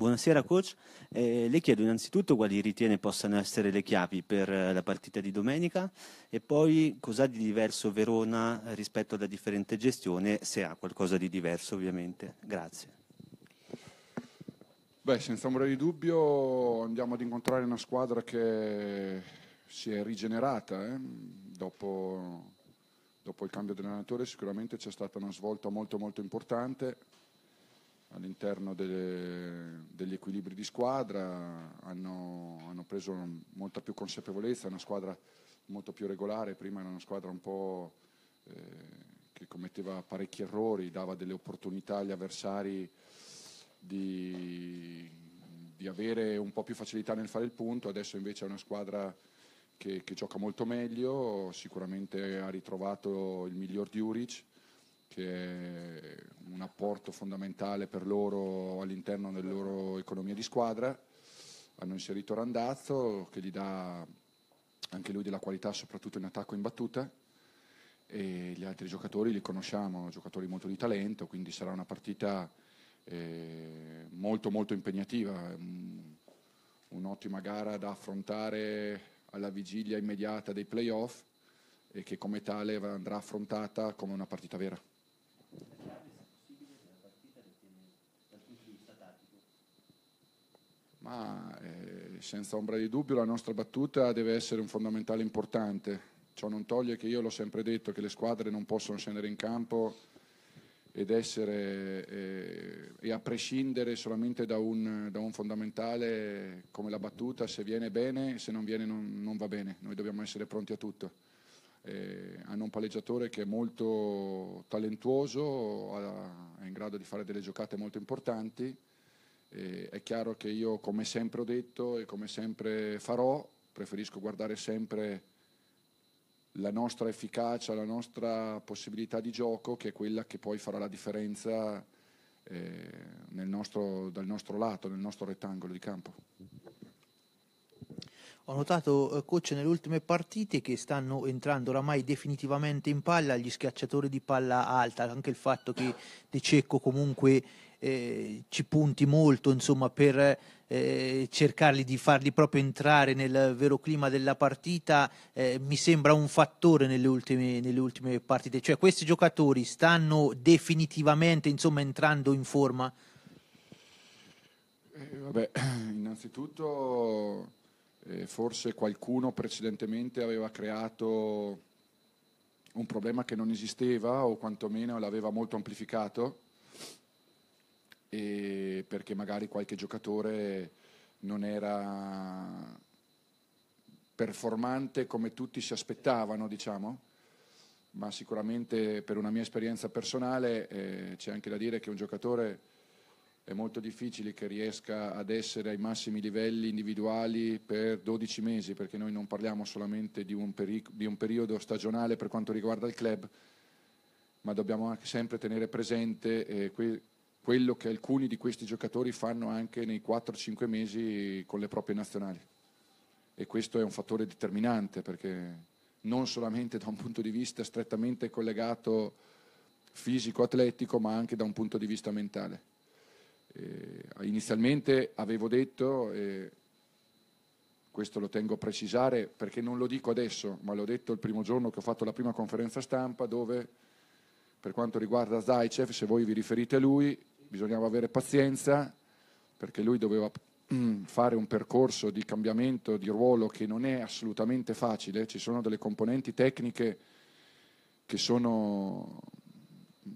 Buonasera coach, eh, le chiedo innanzitutto quali ritiene possano essere le chiavi per eh, la partita di domenica e poi cos'ha di diverso Verona rispetto alla differente gestione, se ha qualcosa di diverso ovviamente. Grazie. Beh, senza ombra di dubbio andiamo ad incontrare una squadra che si è rigenerata eh? dopo, dopo il cambio dell'allenatore, sicuramente c'è stata una svolta molto molto importante all'interno delle, degli equilibri di squadra, hanno, hanno, preso molta più consapevolezza, è una squadra molto più regolare, prima era una squadra un po' eh, che commetteva parecchi errori, dava delle opportunità agli avversari di, di, avere un po' più facilità nel fare il punto, adesso invece è una squadra che, che gioca molto meglio, sicuramente ha ritrovato il miglior di Uric che è un apporto fondamentale per loro all'interno della loro economia di squadra. Hanno inserito Randazzo che gli dà anche lui della qualità soprattutto in attacco e in battuta e gli altri giocatori li conosciamo, giocatori molto di talento, quindi sarà una partita eh, molto molto impegnativa, mm, un'ottima gara da affrontare alla vigilia immediata dei playoff e che come tale andrà affrontata come una partita vera. ma eh, senza ombra di dubbio la nostra battuta deve essere un fondamentale importante. Ciò non toglie che io l'ho sempre detto che le squadre non possono scendere in campo ed essere eh, e a prescindere solamente da un, da un, fondamentale come la battuta, se viene bene, se non viene non, non va bene, noi dobbiamo essere pronti a tutto. Eh, hanno un palleggiatore che è molto talentuoso, è in grado di fare delle giocate molto importanti e è chiaro che io, come sempre ho detto e come sempre farò, preferisco guardare sempre la nostra efficacia, la nostra possibilità di gioco, che è quella che poi farà la differenza eh, nel nostro, dal nostro lato, nel nostro rettangolo di campo. Ho notato, eh, coach, nelle ultime partite che stanno entrando oramai definitivamente in palla gli schiacciatori di palla alta, anche il fatto che De Cecco comunque eh, ci punti molto insomma, per eh, cercarli di farli proprio entrare nel vero clima della partita eh, mi sembra un fattore nelle ultime, nelle ultime, partite. Cioè questi giocatori stanno definitivamente insomma, entrando in forma? Eh, vabbè, innanzitutto eh, forse qualcuno precedentemente aveva creato un problema che non esisteva o quantomeno l'aveva molto amplificato e perché magari qualche giocatore non era performante come tutti si aspettavano, diciamo, ma sicuramente per una mia esperienza personale eh, c'è anche da dire che un giocatore è molto difficile che riesca ad essere ai massimi livelli individuali per 12 mesi, perché noi non parliamo solamente di un, peri- di un periodo stagionale per quanto riguarda il club, ma dobbiamo anche sempre tenere presente eh, que- quello che alcuni di questi giocatori fanno anche nei 4-5 mesi con le proprie nazionali. E questo è un fattore determinante perché non solamente da un punto di vista strettamente collegato fisico-atletico, ma anche da un punto di vista mentale. Eh, inizialmente avevo detto, e questo lo tengo a precisare perché non lo dico adesso, ma l'ho detto il primo giorno che ho fatto la prima conferenza stampa dove per quanto riguarda Zaicev, se voi vi riferite a lui, bisognava avere pazienza perché lui doveva mm, fare un percorso di cambiamento di ruolo che non è assolutamente facile, ci sono delle componenti tecniche che sono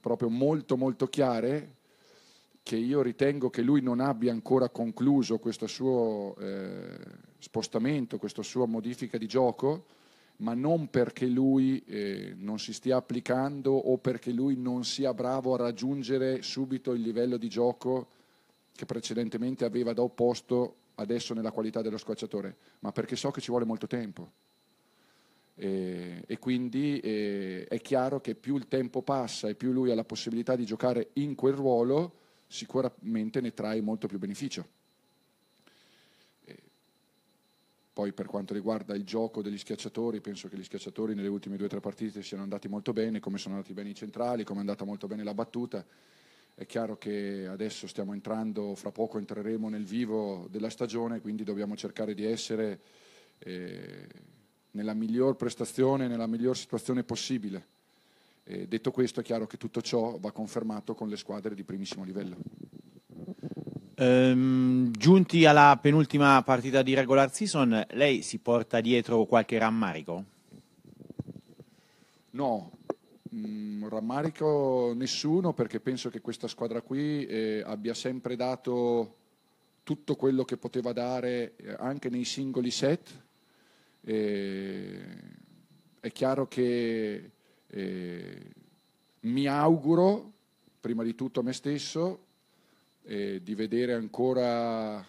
proprio molto molto chiare, che io ritengo che lui non abbia ancora concluso questo suo eh, spostamento, questa sua modifica di gioco, ma non perché lui eh, non si stia applicando o perché lui non sia bravo a raggiungere subito il livello di gioco che precedentemente aveva da opposto adesso nella qualità dello squacciatore, ma perché so che ci vuole molto tempo. E, e quindi eh, è chiaro che più il tempo passa e più lui ha la possibilità di giocare in quel ruolo, sicuramente ne trae molto più beneficio. Poi per quanto riguarda il gioco degli schiacciatori, penso che gli schiacciatori nelle ultime due o tre partite siano andati molto bene, come sono andati bene i centrali, come è andata molto bene la battuta. È chiaro che adesso stiamo entrando, fra poco entreremo nel vivo della stagione, quindi dobbiamo cercare di essere eh, nella miglior prestazione, nella miglior situazione possibile. Eh, detto questo, è chiaro che tutto ciò va confermato con le squadre di primissimo livello. Ehm, giunti alla penultima partita di regular season, lei si porta dietro qualche rammarico? No, mh, mm, rammarico nessuno perché penso che questa squadra qui eh, abbia sempre dato tutto quello che poteva dare eh, anche nei singoli set. Eh, è chiaro che eh, mi auguro, prima di tutto a me stesso, eh, di vedere ancora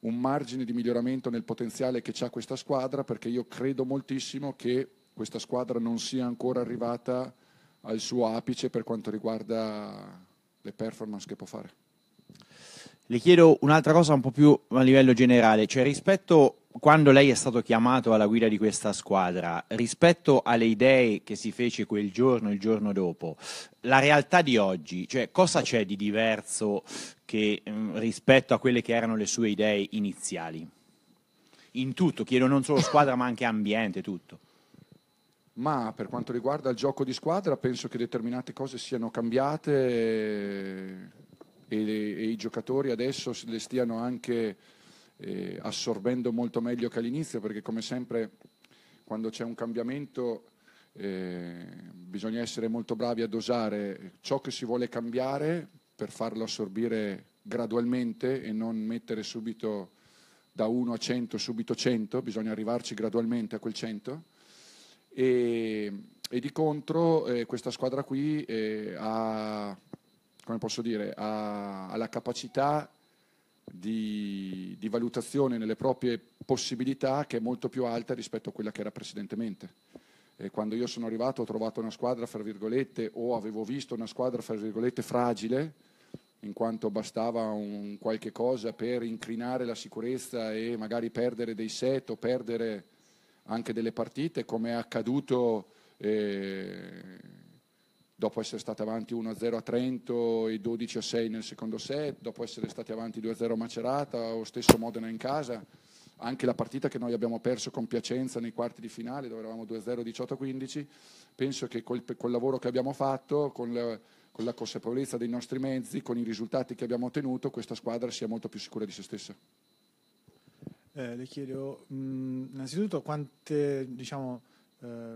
un margine di miglioramento nel potenziale che ha questa squadra, perché io credo moltissimo che questa squadra non sia ancora arrivata al suo apice per quanto riguarda le performance che può fare. Le chiedo un'altra cosa un po' più a livello generale, cioè rispetto quando lei è stato chiamato alla guida di questa squadra, rispetto alle idee che si fece quel giorno, il giorno dopo, la realtà di oggi, cioè cosa c'è di diverso che, mm, rispetto a quelle che erano le sue idee iniziali? In tutto, chiedo non solo squadra ma anche ambiente, tutto. Ma per quanto riguarda il gioco di squadra penso che determinate cose siano cambiate e, le, e i giocatori adesso le stiano anche eh, assorbendo molto meglio che all'inizio perché come sempre quando c'è un cambiamento eh, bisogna essere molto bravi a dosare ciò che si vuole cambiare per farlo assorbire gradualmente e non mettere subito da 1 a 100 subito 100, bisogna arrivarci gradualmente a quel 100 e, e di contro eh, questa squadra qui eh, ha come posso dire, a, alla capacità di, di, valutazione nelle proprie possibilità che è molto più alta rispetto a quella che era precedentemente. E quando io sono arrivato ho trovato una squadra, fra virgolette, o avevo visto una squadra, fra virgolette, fragile, in quanto bastava un qualche cosa per incrinare la sicurezza e magari perdere dei set o perdere anche delle partite, come è accaduto eh, dopo essere stati avanti 1-0 a Trento e 12-6 nel secondo set, dopo essere stati avanti 2-0 a Macerata o stesso Modena in casa, anche la partita che noi abbiamo perso con Piacenza nei quarti di finale, dove eravamo 2-0, 18-15, penso che col, col, lavoro che abbiamo fatto, con la, con la consapevolezza dei nostri mezzi, con i risultati che abbiamo ottenuto, questa squadra sia molto più sicura di se stessa. Eh, le chiedo mh, mm, innanzitutto quante, diciamo, eh,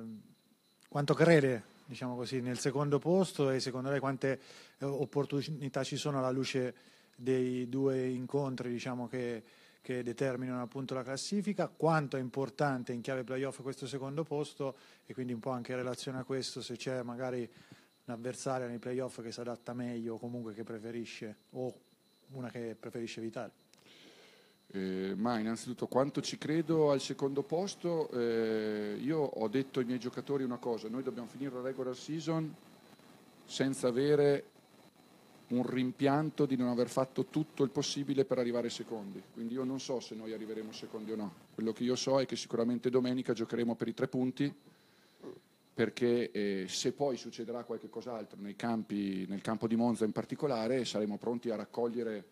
quanto crede diciamo così, nel secondo posto e secondo lei quante eh, opportunità ci sono alla luce dei due incontri diciamo, che, che, determinano appunto la classifica, quanto è importante in chiave playoff questo secondo posto e quindi un po' anche in relazione a questo se c'è magari un avversario nei playoff che si adatta meglio o comunque che preferisce o una che preferisce evitare. Eh, ma innanzitutto quanto ci credo al secondo posto, eh, io ho detto ai miei giocatori una cosa, noi dobbiamo finire la regular season senza avere un rimpianto di non aver fatto tutto il possibile per arrivare secondi, quindi io non so se noi arriveremo secondi o no, quello che io so è che sicuramente domenica giocheremo per i tre punti perché eh, se poi succederà qualche cos'altro nei campi, nel campo di Monza in particolare saremo pronti a raccogliere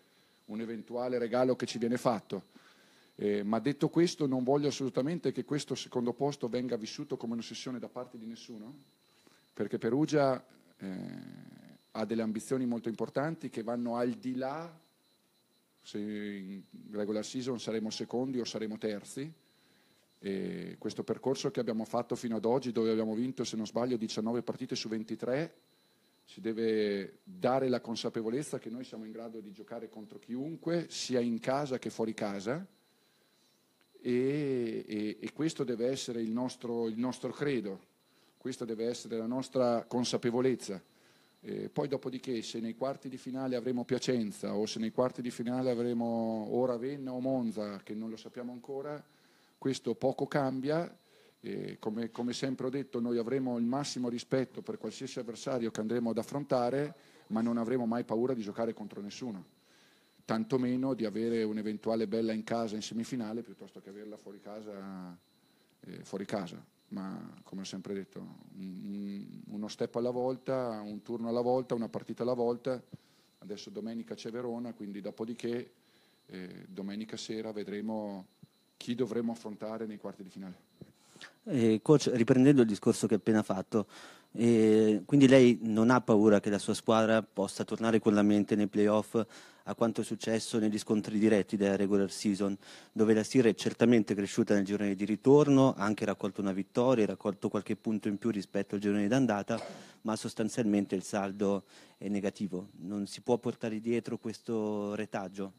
un eventuale regalo che ci viene fatto. Eh, ma detto questo, non voglio assolutamente che questo secondo posto venga vissuto come un'ossessione da parte di nessuno, perché Perugia eh, ha delle ambizioni molto importanti che vanno al di là, se in regular season saremo secondi o saremo terzi. E questo percorso che abbiamo fatto fino ad oggi, dove abbiamo vinto, se non sbaglio, 19 partite su 23, ci deve dare la consapevolezza che noi siamo in grado di giocare contro chiunque, sia in casa che fuori casa, e, e, e questo deve essere il nostro, il nostro, credo, questa deve essere la nostra consapevolezza. E poi dopodiché se nei quarti di finale avremo Piacenza o se nei quarti di finale avremo Ora Venna o Monza, che non lo sappiamo ancora, questo poco cambia e come, come sempre ho detto, noi avremo il massimo rispetto per qualsiasi avversario che andremo ad affrontare, ma non avremo mai paura di giocare contro nessuno tantomeno di avere un'eventuale bella in casa in semifinale piuttosto che averla fuori casa, eh, fuori casa. ma come ho sempre detto, un, uno step alla volta, un turno alla volta, una partita alla volta, adesso domenica c'è Verona, quindi dopodiché eh, domenica sera vedremo chi dovremo affrontare nei quarti di finale. Eh, coach, riprendendo il discorso che ha appena fatto, eh, quindi lei non ha paura che la sua squadra possa tornare con la mente nei playoff a quanto è successo negli scontri diretti della regular season, dove la Sira è certamente cresciuta nel girone di ritorno, ha anche raccolto una vittoria, ha raccolto qualche punto in più rispetto al girone d'andata, ma sostanzialmente il saldo è negativo. Non si può portare dietro questo retaggio?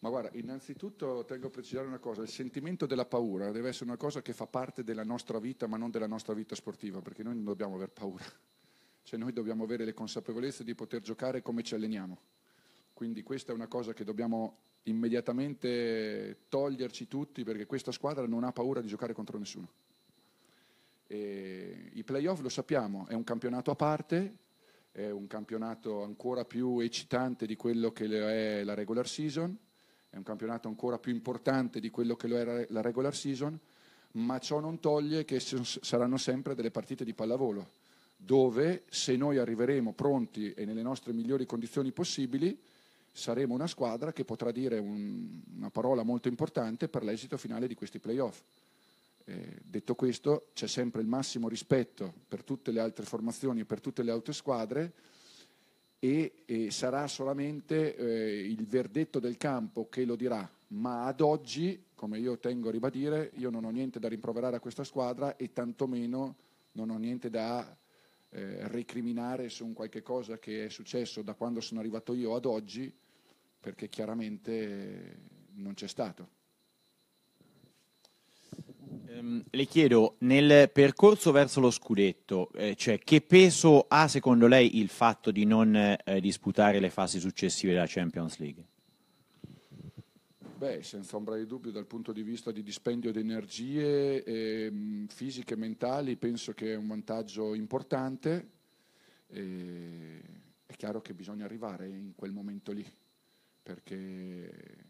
Ma guarda, innanzitutto tengo a precisare una cosa, il sentimento della paura deve essere una cosa che fa parte della nostra vita, ma non della nostra vita sportiva, perché noi non dobbiamo aver paura, cioè noi dobbiamo avere le consapevolezze di poter giocare come ci alleniamo. Quindi questa è una cosa che dobbiamo immediatamente toglierci tutti, perché questa squadra non ha paura di giocare contro nessuno. E I playoff lo sappiamo, è un campionato a parte, è un campionato ancora più eccitante di quello che è la regular season è un campionato ancora più importante di quello che lo era la regular season, ma ciò non toglie che saranno sempre delle partite di pallavolo, dove se noi arriveremo pronti e nelle nostre migliori condizioni possibili, saremo una squadra che potrà dire un, una parola molto importante per l'esito finale di questi playoff. Eh, detto questo, c'è sempre il massimo rispetto per tutte le altre formazioni e per tutte le altre squadre e, e sarà solamente eh, il verdetto del campo che lo dirà, ma ad oggi, come io tengo a ribadire, io non ho niente da rimproverare a questa squadra e tantomeno non ho niente da eh, recriminare su un qualche cosa che è successo da quando sono arrivato io ad oggi, perché chiaramente non c'è stato. Ehm, le chiedo, nel percorso verso lo scudetto, eh, cioè, che peso ha secondo lei il fatto di non eh, disputare le fasi successive della Champions League? Beh, senza ombra di dubbio dal punto di vista di dispendio di energie eh, fisiche e mentali penso che è un vantaggio importante. Eh, è chiaro che bisogna arrivare in quel momento lì, perché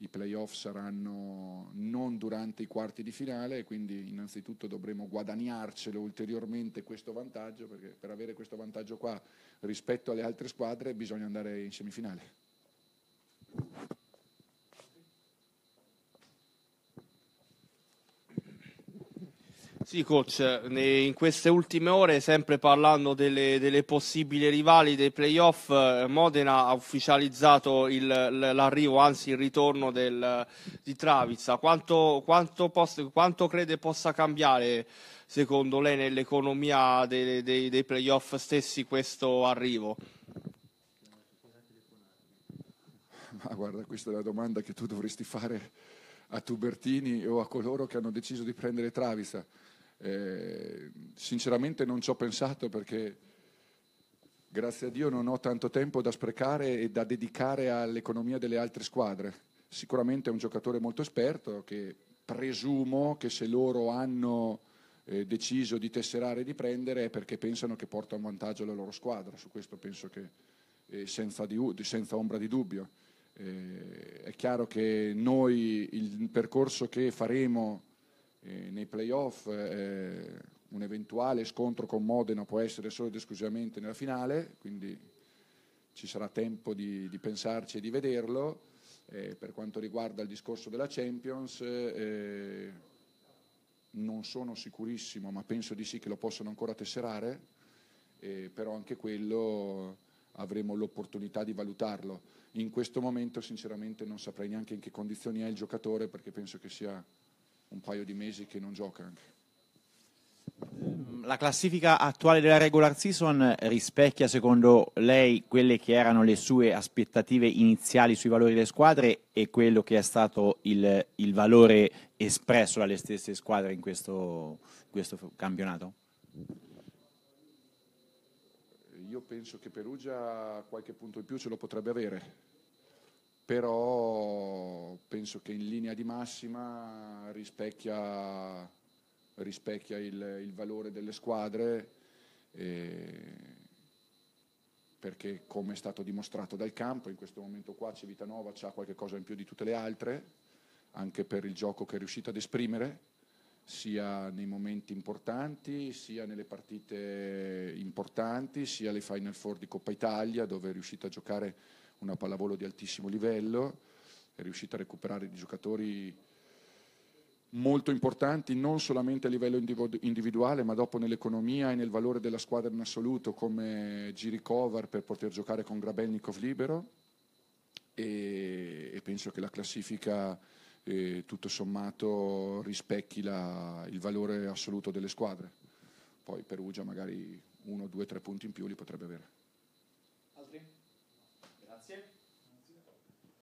i playoff saranno non durante i quarti di finale e quindi innanzitutto dovremo guadagnarcelo ulteriormente questo vantaggio perché per avere questo vantaggio qua rispetto alle altre squadre bisogna andare in semifinale. Sì, coach, in queste ultime ore, sempre parlando delle, delle possibili rivali dei playoff, Modena ha ufficializzato il, l'arrivo, anzi il ritorno del, di Travizza. Quanto, quanto, poss- quanto, crede possa cambiare, secondo lei, nell'economia dei, dei, dei playoff stessi questo arrivo? Ma guarda, questa è la domanda che tu dovresti fare a Tubertini o a coloro che hanno deciso di prendere Travizza. Eh, sinceramente non ci ho pensato perché grazie a Dio non ho tanto tempo da sprecare e da dedicare all'economia delle altre squadre. Sicuramente è un giocatore molto esperto che presumo che se loro hanno eh, deciso di tesserare e di prendere è perché pensano che porta un vantaggio alla loro squadra. Su questo penso che eh, senza, di, senza, ombra di dubbio. Eh, è chiaro che noi il percorso che faremo eh, nei playoff eh, un eventuale scontro con Modena può essere solo ed esclusivamente nella finale, quindi ci sarà tempo di, di pensarci e di vederlo. Eh, per quanto riguarda il discorso della Champions, eh, non sono sicurissimo, ma penso di sì che lo possano ancora tesserare, eh, però anche quello avremo l'opportunità di valutarlo. In questo momento sinceramente non saprei neanche in che condizioni è il giocatore perché penso che sia un paio di mesi che non gioca anche. La classifica attuale della regular season rispecchia secondo lei quelle che erano le sue aspettative iniziali sui valori delle squadre e quello che è stato il, il valore espresso dalle stesse squadre in questo, in questo campionato? Io penso che Perugia qualche punto in più ce lo potrebbe avere, però penso che in linea di massima rispecchia, rispecchia il, il, valore delle squadre perché come è stato dimostrato dal campo, in questo momento qua Civitanova ha qualche cosa in più di tutte le altre, anche per il gioco che è riuscito ad esprimere, sia nei momenti importanti, sia nelle partite importanti, sia le Final Four di Coppa Italia, dove è riuscito a giocare una pallavolo di altissimo livello, è riuscita a recuperare di giocatori molto importanti non solamente a livello individuale ma dopo nell'economia e nel valore della squadra in assoluto come Giricover per poter giocare con Grabelnikov libero e, e penso che la classifica eh, tutto sommato rispecchi la, il valore assoluto delle squadre poi Perugia magari uno, due, tre punti in più li potrebbe avere